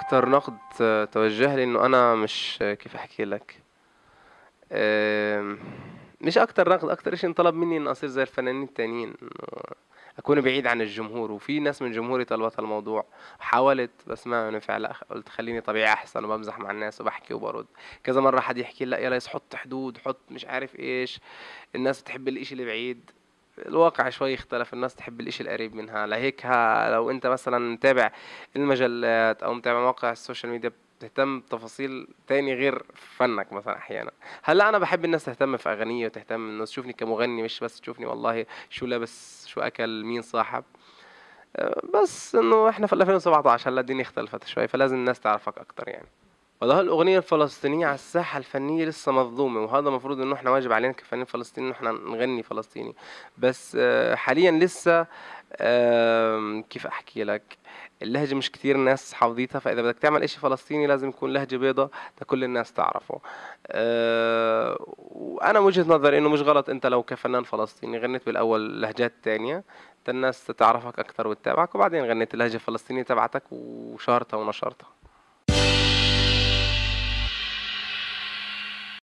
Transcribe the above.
اكتر نقد آه، توجه لي انه انا مش آه، كيف احكي لك مش اكتر نقد اكتر شيء انطلب مني ان اصير زي الفنانين التانيين اكون بعيد عن الجمهور وفي ناس من جمهوري طلبت الموضوع حاولت بس ما نفع لا قلت خليني طبيعي احسن وبمزح مع الناس وبحكي وبرد كذا مره حد يحكي لا يلا حط حدود حط مش عارف ايش الناس بتحب الاشي اللي بعيد الواقع شوي اختلف الناس تحب الاشي القريب منها لهيك لو انت مثلا متابع المجلات او متابع مواقع السوشيال ميديا تهتم بتفاصيل تاني غير فنك مثلا احيانا هلا انا بحب الناس تهتم في اغنيه وتهتم انه تشوفني كمغني مش بس تشوفني والله شو لابس شو اكل مين صاحب أه، بس انه احنا في 2017 هلا الدنيا اختلفت شوي فلازم الناس تعرفك اكتر يعني والله الأغنية الفلسطينية على الساحة الفنية لسه مظلومة وهذا المفروض إنه إحنا واجب علينا كفنانين فلسطينيين إن إحنا نغني فلسطيني بس آه، حاليا لسه كيف أحكي لك اللهجة مش كثير الناس حافظيتها فإذا بدك تعمل إشي فلسطيني لازم يكون لهجة بيضة لكل الناس تعرفه آه، وأنا وجهة نظري إنه مش غلط أنت لو كفنان فلسطيني غنيت بالأول لهجات تانية الناس تتعرفك أكثر وتتابعك وبعدين غنيت اللهجة الفلسطينية تبعتك وشهرتها ونشرتها